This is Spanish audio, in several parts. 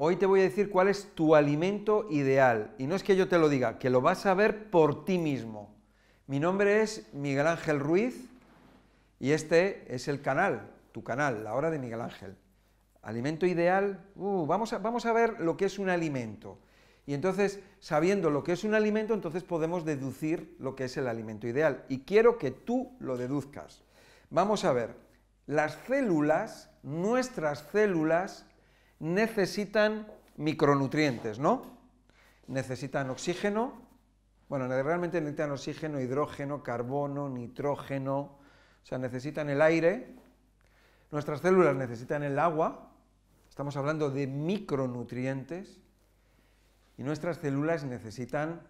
hoy te voy a decir cuál es tu alimento ideal. Y no es que yo te lo diga, que lo vas a ver por ti mismo. Mi nombre es Miguel Ángel Ruiz y este es el canal, tu canal, la hora de Miguel Ángel. Alimento ideal, uh, vamos, a, vamos a ver lo que es un alimento. Y entonces, sabiendo lo que es un alimento, entonces podemos deducir lo que es el alimento ideal. Y quiero que tú lo deduzcas. Vamos a ver, las células, nuestras células, necesitan micronutrientes, ¿no? Necesitan oxígeno, bueno, realmente necesitan oxígeno, hidrógeno, carbono, nitrógeno, o sea, necesitan el aire, nuestras células necesitan el agua, estamos hablando de micronutrientes, y nuestras células necesitan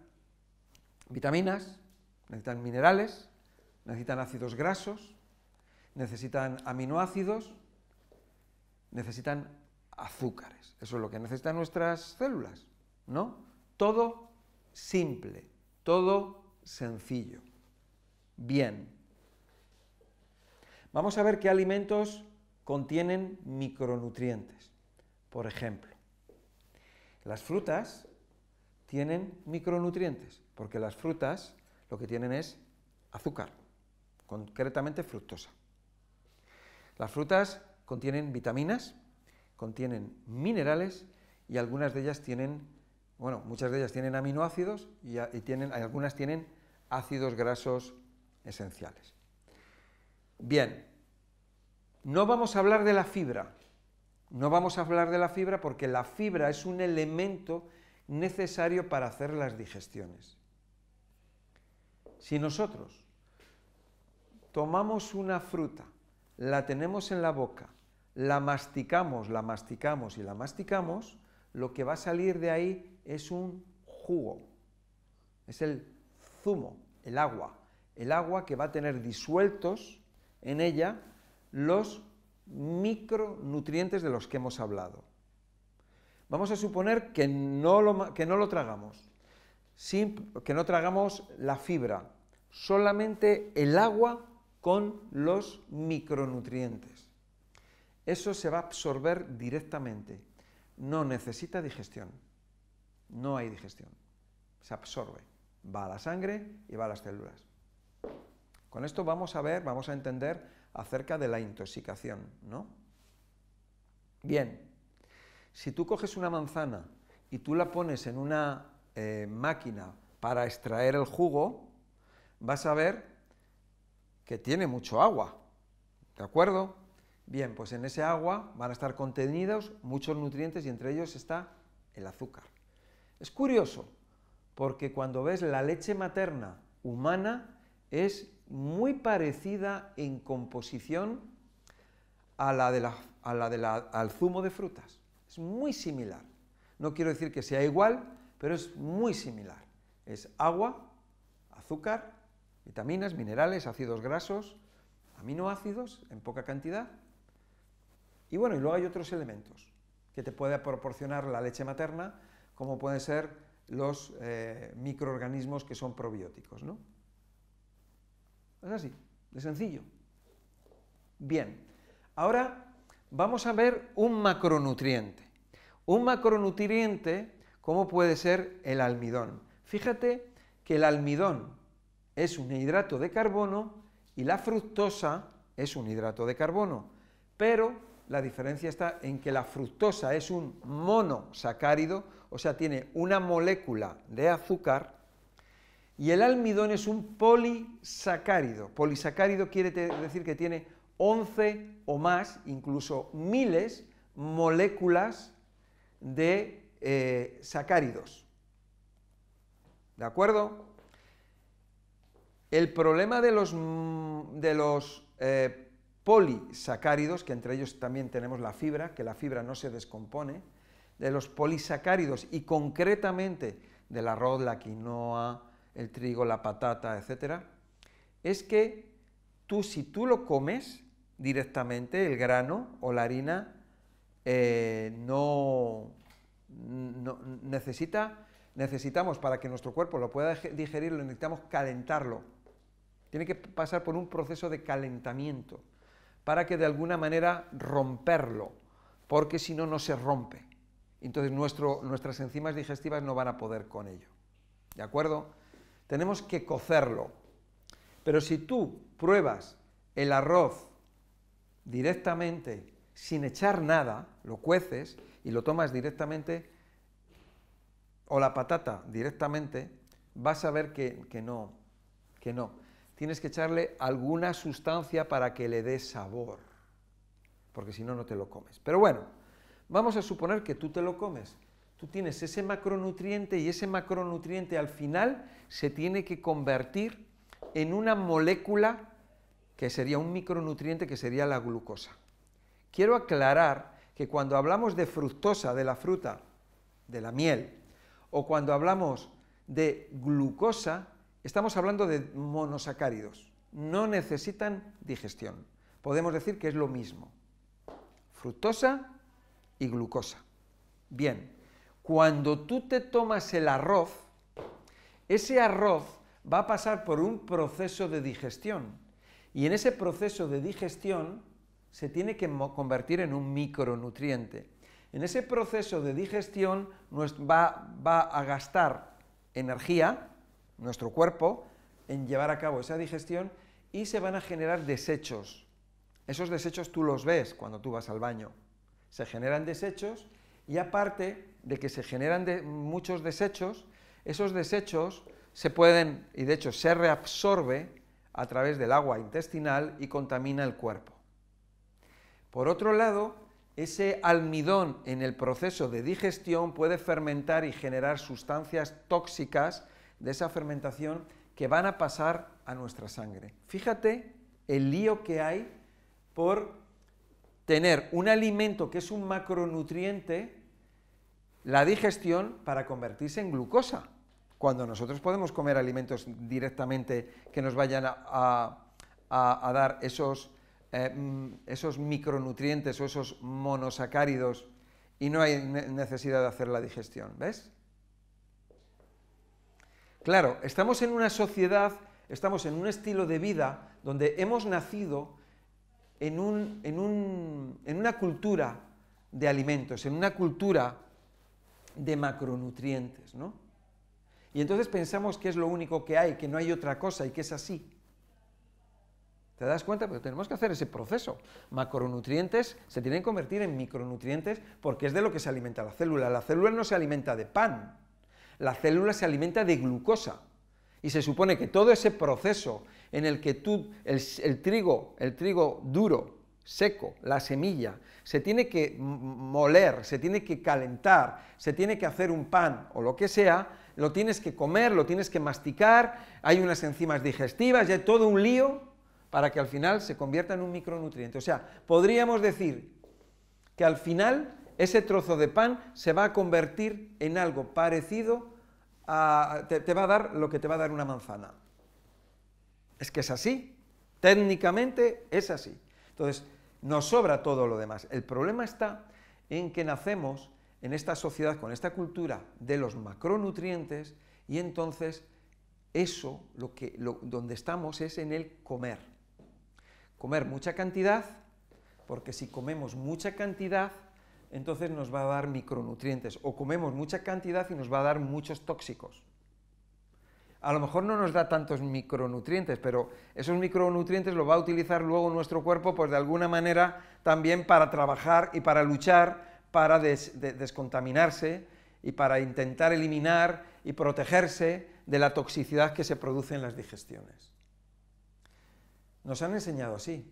vitaminas, necesitan minerales, necesitan ácidos grasos, necesitan aminoácidos, necesitan azúcares. Eso es lo que necesitan nuestras células, ¿no? Todo simple, todo sencillo. Bien. Vamos a ver qué alimentos contienen micronutrientes. Por ejemplo, las frutas tienen micronutrientes, porque las frutas lo que tienen es azúcar, concretamente fructosa. Las frutas contienen vitaminas, contienen minerales y algunas de ellas tienen, bueno, muchas de ellas tienen aminoácidos y, tienen, algunas tienen ácidos grasos esenciales. Bien, no vamos a hablar de la fibra, no vamos a hablar de la fibra porque la fibra es un elemento necesario para hacer las digestiones. Si nosotros tomamos una fruta, la tenemos en la boca, la masticamos, la masticamos y la masticamos, lo que va a salir de ahí es un jugo, es el zumo, el agua, el agua que va a tener disueltos en ella los micronutrientes de los que hemos hablado. Vamos a suponer que no lo, tragamos, que no tragamos la fibra, solamente el agua con los micronutrientes. Eso se va a absorber directamente. No necesita digestión. No hay digestión. Se absorbe. Va a la sangre y va a las células. Con esto vamos a ver, vamos a entender acerca de la intoxicación, ¿no? Bien, si tú coges una manzana y tú la pones en una eh, máquina para extraer el jugo, vas a ver que tiene mucho agua, ¿de acuerdo? Bien, pues en ese agua van a estar contenidos muchos nutrientes y entre ellos está el azúcar. Es curioso, porque cuando ves la leche materna humana es muy parecida en composición a la, de al zumo de frutas. Es muy similar. No quiero decir que sea igual, pero es muy similar. Es agua, azúcar, vitaminas, minerales, ácidos grasos, aminoácidos en poca cantidad y bueno, y luego hay otros elementos que te puede proporcionar la leche materna, como pueden ser los eh, microorganismos que son probióticos, ¿no? Es así, de sencillo. Bien, ahora vamos a ver un macronutriente. Un macronutriente, ¿cómo puede ser el almidón? Fíjate que el almidón es un hidrato de carbono y la fructosa es un hidrato de carbono, pero la diferencia está en que la fructosa es un monosacárido, o sea, tiene una molécula de azúcar, y el almidón es un polisacárido. Polisacárido quiere decir que tiene 11 o más, incluso miles, moléculas de eh, sacáridos. ¿De acuerdo? El problema de los, de los eh, polisacáridos, que entre ellos también tenemos la fibra, que la fibra no se descompone, de los polisacáridos y concretamente del arroz, la quinoa, el trigo, la patata, etc., es que tú si tú lo comes directamente, el grano o la harina, eh, no, necesitamos para que nuestro cuerpo lo pueda digerir, necesitamos calentarlo. Tiene que pasar por un proceso de calentamiento para que de alguna manera romperlo, porque si no, no se rompe. Entonces nuestras enzimas digestivas no van a poder con ello. ¿De acuerdo? Tenemos que cocerlo. Pero si tú pruebas el arroz directamente, sin echar nada, lo cueces y lo tomas directamente, o la patata directamente, vas a ver que no, que no tienes que echarle alguna sustancia para que le dé sabor, porque si no, no te lo comes. Pero bueno, vamos a suponer que tú te lo comes. Tú tienes ese macronutriente y ese macronutriente al final se tiene que convertir en una molécula que sería un micronutriente que sería la glucosa. Quiero aclarar que cuando hablamos de fructosa de la fruta, de la miel, o cuando hablamos de glucosa, Estamos hablando de monosacáridos. No necesitan digestión. Podemos decir que es lo mismo. Fructosa y glucosa. Bien, cuando tú te tomas el arroz, ese arroz va a pasar por un proceso de digestión. Y en ese proceso de digestión se tiene que convertir en un micronutriente. En ese proceso de digestión va, va a gastar energía, nuestro cuerpo en llevar a cabo esa digestión y se van a generar desechos. Esos desechos tú los ves cuando tú vas al baño. Se generan desechos y aparte de que se generan muchos desechos, esos desechos se pueden, y de hecho se reabsorbe a través del agua intestinal y contamina el cuerpo. Por otro lado, ese almidón en el proceso de digestión puede fermentar y generar sustancias tóxicas de esa fermentación que van a pasar a nuestra sangre. Fíjate el lío que hay por tener un alimento que es un macronutriente, la digestión, para convertirse en glucosa, cuando nosotros podemos comer alimentos directamente que nos vayan a, dar esos, eh, mm, esos micronutrientes o esos monosacáridos y no hay necesidad de hacer la digestión, ¿ves? Claro, estamos en una sociedad, estamos en un estilo de vida donde hemos nacido en, una cultura de alimentos, en una cultura de macronutrientes, ¿no? Y entonces pensamos que es lo único que hay, que no hay otra cosa y que es así. ¿Te das cuenta? Pero pues tenemos que hacer ese proceso. Macronutrientes se tienen que convertir en micronutrientes porque es de lo que se alimenta la célula. La célula no se alimenta de pan, la célula se alimenta de glucosa. Y se supone que todo ese proceso en el que tú, el, trigo, el trigo duro, seco, la semilla, se tiene que moler, se tiene que calentar, se tiene que hacer un pan o lo que sea, lo tienes que comer, lo tienes que masticar, hay unas enzimas digestivas, ya hay todo un lío para que al final se convierta en un micronutriente. O sea, podríamos decir que al final ese trozo de pan se va a convertir en algo parecido a... Te, va a dar lo que te va a dar una manzana. Es que es así. Técnicamente es así. Entonces, nos sobra todo lo demás. El problema está en que nacemos en esta sociedad con esta cultura de los macronutrientes y entonces eso donde estamos es en el comer. Comer mucha cantidad, porque si comemos mucha cantidad entonces nos va a dar micronutrientes. O comemos mucha cantidad y nos va a dar muchos tóxicos. A lo mejor no nos da tantos micronutrientes, pero esos micronutrientes los va a utilizar luego nuestro cuerpo, pues de alguna manera también para trabajar y para luchar, para descontaminarse y para intentar eliminar y protegerse de la toxicidad que se produce en las digestiones. Nos han enseñado así,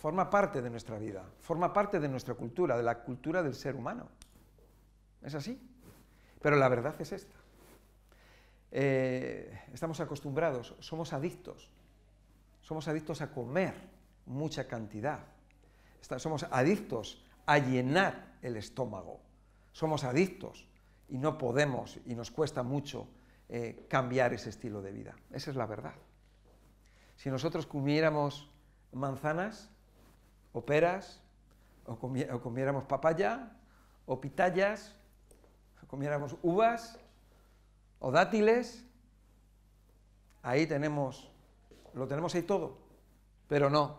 forma parte de nuestra vida, forma parte de nuestra cultura, de la cultura del ser humano. Es así. Pero la verdad es esta. Eh, estamos acostumbrados, somos adictos. Somos adictos a comer mucha cantidad. somos adictos a llenar el estómago. Somos adictos y no podemos y nos cuesta mucho eh, cambiar ese estilo de vida. Esa es la verdad. Si nosotros comiéramos manzanas, o peras, o, comiéramos papaya, o pitayas, o comiéramos uvas, o dátiles. Ahí tenemos, lo tenemos ahí todo, pero no,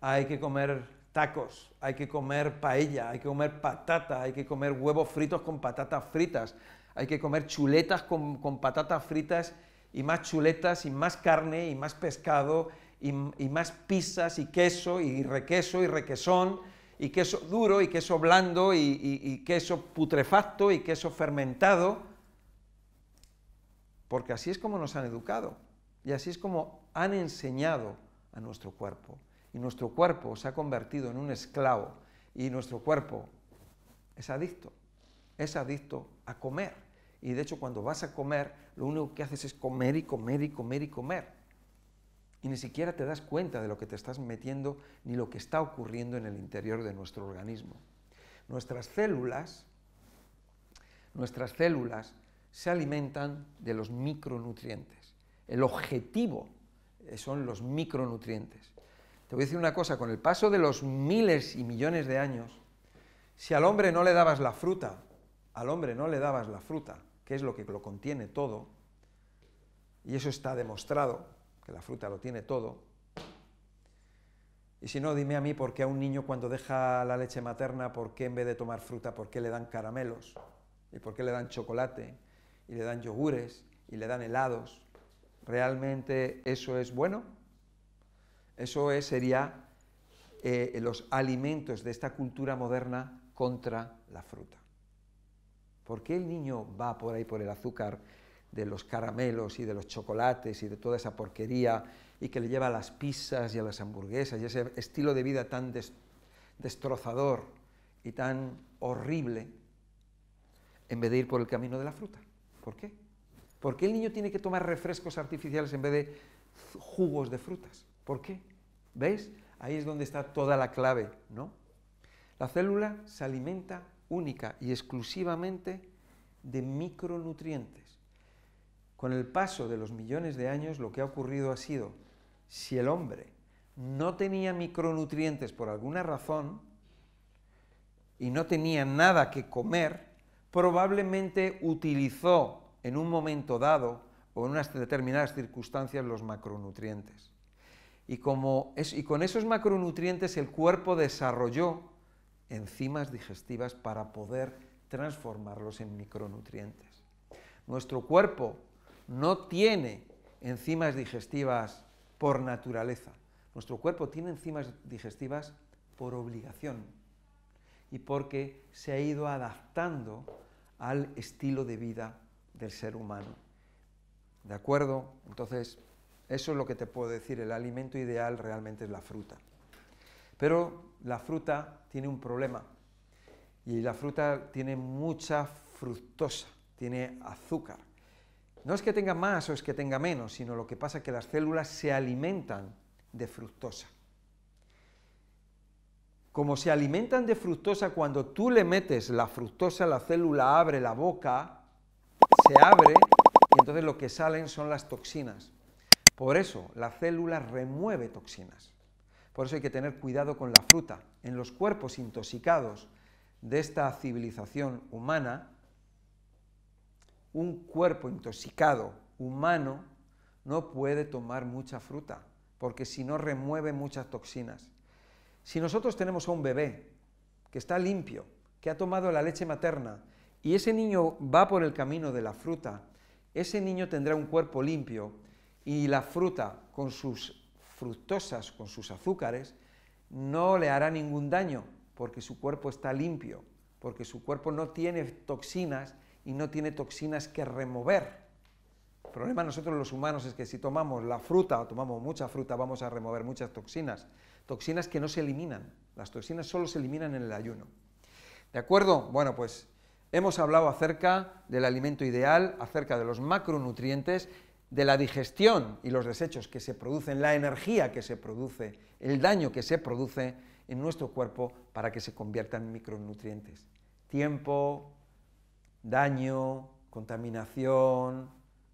hay que comer tacos, hay que comer paella, hay que comer patata, hay que comer huevos fritos con patatas fritas, hay que comer chuletas con, con patatas fritas y más chuletas y más carne y más pescado y, más pizzas y queso y requeso y requesón y queso duro y queso blando y, y, queso putrefacto y queso fermentado, porque así es como nos han educado y así es como han enseñado a nuestro cuerpo. Y nuestro cuerpo se ha convertido en un esclavo y nuestro cuerpo es adicto, es adicto a comer. Y de hecho cuando vas a comer, lo único que haces es comer y comer y comer y comer y ni siquiera te das cuenta de lo que te estás metiendo ni lo que está ocurriendo en el interior de nuestro organismo. Nuestras células, nuestras células se alimentan de los micronutrientes. El objetivo eh, son los micronutrientes. Te voy a decir una cosa, con el paso de los miles y millones de años, si al hombre no le dabas la fruta, al hombre no le dabas la fruta, que es lo que lo contiene todo, y eso está demostrado, la fruta lo tiene todo. Y si no, dime a mí por qué a un niño cuando deja la leche materna, por qué en vez de tomar fruta, por qué le dan caramelos, y por qué le dan chocolate, y le dan yogures, y le dan helados. ¿Realmente eso es bueno? Eso sería eh, los alimentos de esta cultura moderna contra la fruta. ¿Por qué el niño va por ahí por el azúcar de los caramelos y de los chocolates y de toda esa porquería y que le lleva a las pizzas y a las hamburguesas y ese estilo de vida tan destrozador y tan horrible en vez de ir por el camino de la fruta. ¿Por qué? ¿Por qué el niño tiene que tomar refrescos artificiales en vez de jugos de frutas? ¿Por qué? ¿Veis? Ahí es donde está toda la clave, ¿no? La célula se alimenta única y exclusivamente de micronutrientes con el paso de los millones de años lo que ha ocurrido ha sido, si el hombre no tenía micronutrientes por alguna razón y no tenía nada que comer, probablemente utilizó en un momento dado o en unas determinadas circunstancias los macronutrientes. Y, con esos macronutrientes el cuerpo desarrolló enzimas digestivas para poder transformarlos en micronutrientes. Nuestro cuerpo no tiene enzimas digestivas por naturaleza. Nuestro cuerpo tiene enzimas digestivas por obligación y porque se ha ido adaptando al estilo de vida del ser humano. ¿De acuerdo? Entonces, eso es lo que te puedo decir. El alimento ideal realmente es la fruta. Pero la fruta tiene un problema. Y la fruta tiene mucha fructosa, tiene azúcar. No es que tenga más o es que tenga menos, sino lo que pasa es que las células se alimentan de fructosa. Como se alimentan de fructosa, cuando tú le metes la fructosa, la célula abre la boca, se abre y entonces lo que salen son las toxinas. Por eso la célula remueve toxinas. Por eso hay que tener cuidado con la fruta. En los cuerpos intoxicados de esta civilización humana, un cuerpo intoxicado humano no puede tomar mucha fruta, porque si no remueve muchas toxinas. Si nosotros tenemos a un bebé que está limpio, que ha tomado la leche materna, y ese niño va por el camino de la fruta, ese niño tendrá un cuerpo limpio y la fruta con sus fructosas, con sus azúcares, no le hará ningún daño porque su cuerpo está limpio, porque su cuerpo no tiene toxinas y no tiene toxinas que remover. El problema nosotros los humanos es que si tomamos la fruta o tomamos mucha fruta vamos a remover muchas toxinas, toxinas que no se eliminan, las toxinas solo se eliminan en el ayuno. ¿De acuerdo? Bueno, pues hemos hablado acerca del alimento ideal, acerca de los macronutrientes, de la digestión y los desechos que se producen, la energía que se produce, el daño que se produce en nuestro cuerpo para que se conviertan en micronutrientes. Tiempo, daño, contaminación,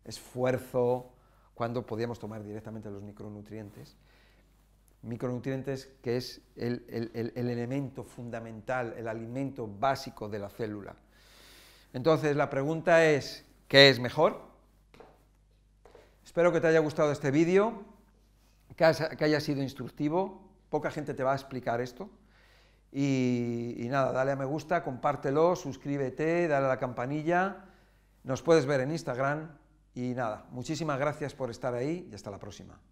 esfuerzo, cuando podíamos tomar directamente los micronutrientes. Micronutrientes que es el, elemento fundamental, el alimento básico de la célula. Entonces la pregunta es, ¿qué es mejor? Espero que te haya gustado este vídeo, que haya sido instructivo. Poca gente te va a explicar esto. Y, nada, dale a me gusta, compártelo, suscríbete, dale a la campanilla. Nos puedes ver en Instagram. Y nada, muchísimas gracias por estar ahí y hasta la próxima.